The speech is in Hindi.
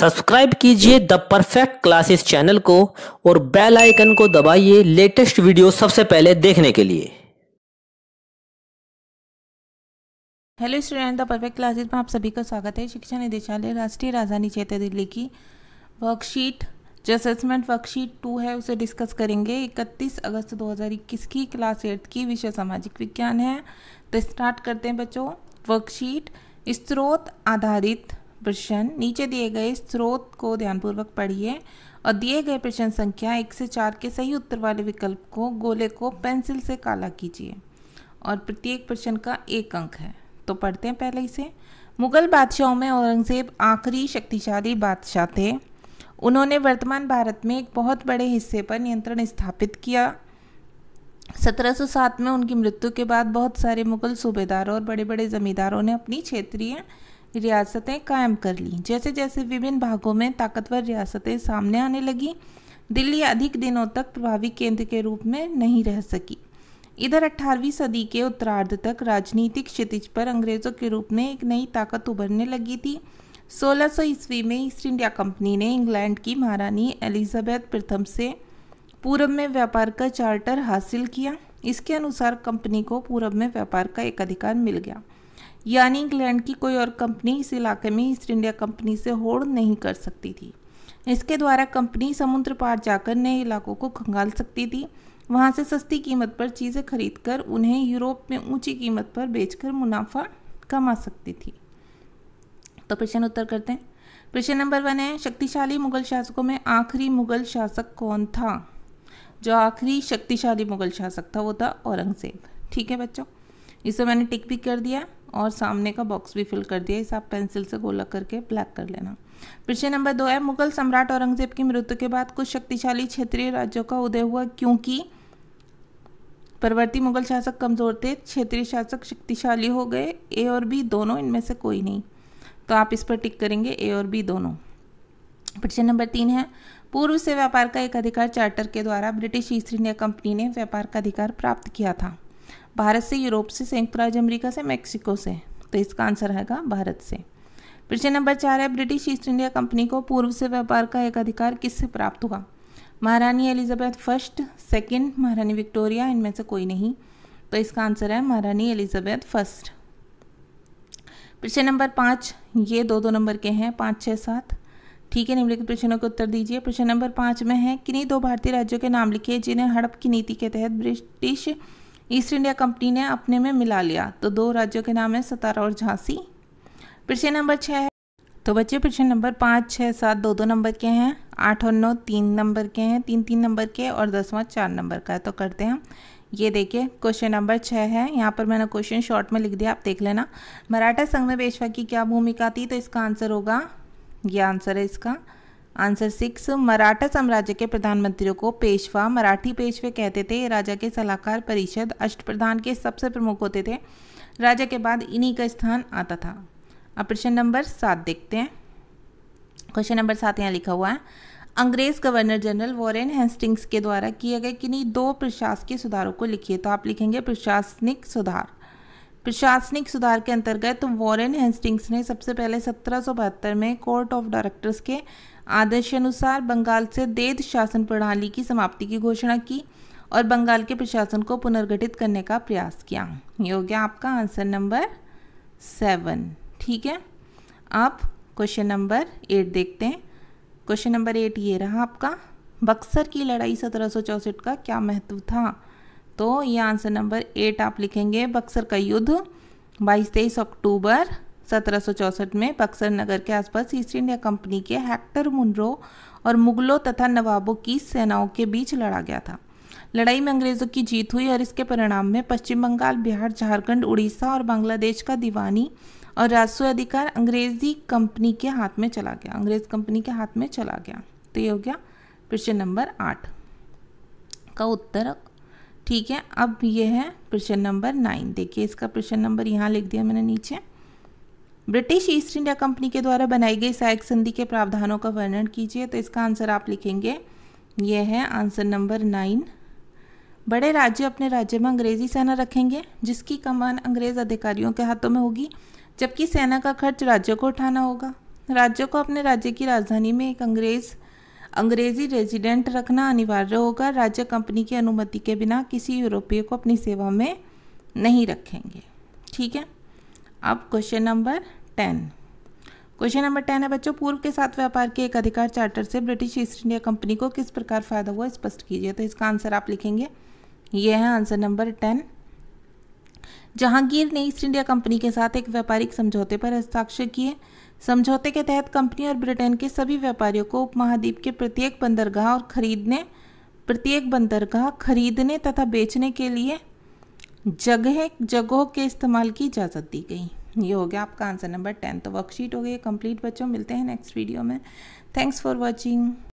सब्सक्राइब कीजिए द परफेक्ट क्लासेस चैनल को और बेल आइकन को दबाइए लेटेस्ट वीडियो सबसे पहले देखने के लिए hello student the perfect classes में आप सभी का स्वागत है शिक्षा निदेशालय राष्ट्रीय राजधानी क्षेत्र दिल्ली की वर्कशीट जो असेसमेंट वर्कशीट टू है उसे डिस्कस करेंगे 31 अगस्त 2021 की क्लास एट्थ की विषय सामाजिक विज्ञान है तो स्टार्ट करते हैं बच्चों वर्कशीट स्त्रोत आधारित प्रश्न नीचे दिए गए स्रोत को ध्यानपूर्वक पढ़िए और दिए गए प्रश्न संख्या एक से चार के सही उत्तर वाले विकल्प को गोले को पेंसिल से काला कीजिए और प्रत्येक प्रश्न का एक अंक है तो पढ़ते हैं पहले इसे मुगल बादशाहों में औरंगजेब आखिरी शक्तिशाली बादशाह थे उन्होंने वर्तमान भारत में एक बहुत बड़े हिस्से पर नियंत्रण स्थापित किया 1707 में उनकी मृत्यु के बाद बहुत सारे मुगल सूबेदारों और बड़े बड़े जमींदारों ने अपनी क्षेत्रीय रियासतें कायम कर लीं जैसे जैसे विभिन्न भागों में ताकतवर रियासतें सामने आने लगीं दिल्ली अधिक दिनों तक प्रभावी केंद्र के रूप में नहीं रह सकी इधर 18वीं सदी के उत्तरार्ध तक राजनीतिक क्षितिज पर अंग्रेज़ों के रूप में एक नई ताकत उभरने लगी थी 1600 ईस्वी में ईस्ट इंडिया कंपनी ने इंग्लैंड की महारानी एलिजाबेथ प्रथम से पूरब में व्यापार का चार्टर हासिल किया इसके अनुसार कंपनी को पूरब में व्यापार का एक अधिकार मिल गया यानी इंग्लैंड की कोई और कंपनी इस इलाके में ईस्ट इंडिया कंपनी से होड़ नहीं कर सकती थी इसके द्वारा कंपनी समुद्र पार जाकर नए इलाकों को खंगाल सकती थी वहाँ से सस्ती कीमत पर चीज़ें खरीद कर उन्हें यूरोप में ऊंची कीमत पर बेचकर मुनाफा कमा सकती थी तो प्रश्न उत्तर करते हैं प्रश्न नंबर वन है शक्तिशाली मुगल शासकों में आखिरी मुगल शासक कौन था जो आखिरी शक्तिशाली मुगल शासक था वो था औरंगजेब ठीक है बच्चों इसे मैंने टिक भी कर दिया और सामने का बॉक्स भी फिल कर दिया इसे आप पेंसिल से गोला करके ब्लैक कर लेना प्रश्न नंबर दो है मुगल सम्राट औरंगजेब की मृत्यु के बाद कुछ शक्तिशाली क्षेत्रीय राज्यों का उदय हुआ क्योंकि परवर्ती मुगल शासक कमज़ोर थे क्षेत्रीय शासक शक्तिशाली हो गए ए और बी दोनों इनमें से कोई नहीं तो आप इस पर टिक करेंगे ए और बी दोनों प्रश्न नंबर तीन है पूर्व से व्यापार का एक अधिकार चार्टर के द्वारा ब्रिटिश ईस्ट इंडिया कंपनी ने व्यापार का अधिकार प्राप्त किया था भारत से यूरोप से संयुक्त राज्य अमेरिका से मैक्सिको से तो इसका आंसर आएगा भारत से प्रश्न नंबर चार है ब्रिटिश ईस्ट इंडिया कंपनी को पूर्व से व्यापार का एक अधिकार किससे प्राप्त हुआ महारानी एलिजाबेथ फर्स्ट सेकंड महारानी विक्टोरिया इनमें से कोई नहीं तो इसका आंसर है महारानी एलिजाबेथ फर्स्ट प्रश्न नंबर पाँच ये दो दो नंबर के हैं पाँच छः सात ठीक है निम्नलिखित प्रश्नों के उत्तर दीजिए प्रश्न नंबर पाँच में है किन्हीं दो भारतीय राज्यों के नाम लिखे जिन्हें हड़प की नीति के तहत ब्रिटिश ईस्ट इंडिया कंपनी ने अपने में मिला लिया तो दो राज्यों के नाम है सतारा और झांसी प्रश्न नंबर छः है तो बच्चे प्रश्न नंबर पाँच छः सात दो दो नंबर के हैं आठ और नौ तीन नंबर के हैं तीन तीन नंबर के और दसवां चार नंबर का है तो करते हैं ये देखिए क्वेश्चन नंबर छः है यहाँ पर मैंने क्वेश्चन शॉर्ट में लिख दिया आप देख लेना मराठा संघ में पेशवा की क्या भूमिका थी तो इसका आंसर होगा ये आंसर है इसका आंसर सिक्स मराठा साम्राज्य के प्रधानमंत्रियों को पेशवा मराठी पेशवे कहते थे राजा के सलाहकार परिषद अष्ट प्रधान के सबसे प्रमुख होते थे राजा के बाद इन्हीं का स्थान आता था अब प्रश्न नंबर सात देखते हैं क्वेश्चन नंबर सात यहाँ लिखा हुआ है अंग्रेज गवर्नर जनरल वॉरेन हेस्टिंग्स के द्वारा किए गए किन्हीं दो प्रशासकीय सुधारों को लिखिए तो आप लिखेंगे प्रशासनिक सुधार प्रशासनिक सुधार के अंतर्गत वॉरेन हेस्टिंग्स ने सबसे पहले सत्रह में कोर्ट ऑफ डायरेक्टर्स के आदर्श अनुसार बंगाल से देद शासन प्रणाली की समाप्ति की घोषणा की और बंगाल के प्रशासन को पुनर्गठित करने का प्रयास किया ये हो गया आपका आंसर नंबर सेवन ठीक है आप क्वेश्चन नंबर एट देखते हैं क्वेश्चन नंबर एट ये रहा आपका बक्सर की लड़ाई सत्रह का क्या महत्व था तो ये आंसर नंबर एट आप लिखेंगे बक्सर का युद्ध बाईस तेईस अक्टूबर सत्रह में बक्सर नगर के आसपास ईस्ट इंडिया कंपनी के हेक्टर मुनरो और मुगलों तथा नवाबों की सेनाओं के बीच लड़ा गया था लड़ाई में अंग्रेजों की जीत हुई और इसके परिणाम में पश्चिम बंगाल बिहार झारखंड उड़ीसा और बांग्लादेश का दीवानी और राजस्व अधिकार अंग्रेजी कंपनी के हाथ में चला गया अंग्रेज कंपनी के हाथ में चला गया तो ये हो गया प्रश्न नंबर आठ का उत्तर ठीक है अब ये है प्रश्न नंबर नाइन देखिए इसका प्रश्न नंबर यहाँ लिख दिया मैंने नीचे ब्रिटिश ईस्ट इंडिया कंपनी के द्वारा बनाई गई सहायक संधि के प्रावधानों का वर्णन कीजिए तो इसका आंसर आप लिखेंगे ये है आंसर नंबर नाइन बड़े राज्य अपने राज्य में अंग्रेजी सेना रखेंगे जिसकी कमान अंग्रेज अधिकारियों के हाथों में होगी जबकि सेना का खर्च राज्यों को उठाना होगा राज्यों को अपने राज्य की राजधानी में एक अंग्रेज अंग्रेजी रेजिडेंट रखना अनिवार्य होगा राज्य कंपनी की अनुमति के बिना किसी यूरोपीय को अपनी सेवा में नहीं रखेंगे ठीक है अब question number ten question number ten है बच्चों पूर्व के साथ व्यापार के एक अधिकार चार्टर से ब्रिटिश ईस्ट इंडिया कंपनी को किस प्रकार फायदा हुआ स्पष्ट कीजिए तो इसका आंसर आप लिखेंगे ये है आंसर नंबर टेन जहांगीर ने ईस्ट इंडिया कंपनी के साथ एक व्यापारिक समझौते पर हस्ताक्षर किए समझौते के तहत कंपनी और ब्रिटेन के सभी व्यापारियों को उपमहाद्वीप के प्रत्येक बंदरगाह और खरीदने प्रत्येक बंदरगाह खरीदने तथा बेचने के लिए जगह जगहों के इस्तेमाल की इजाज़त दी गई ये हो गया आपका आंसर नंबर टेन तो वर्कशीट हो गई कंप्लीट बच्चों मिलते हैं नेक्स्ट वीडियो में थैंक्स फॉर वॉचिंग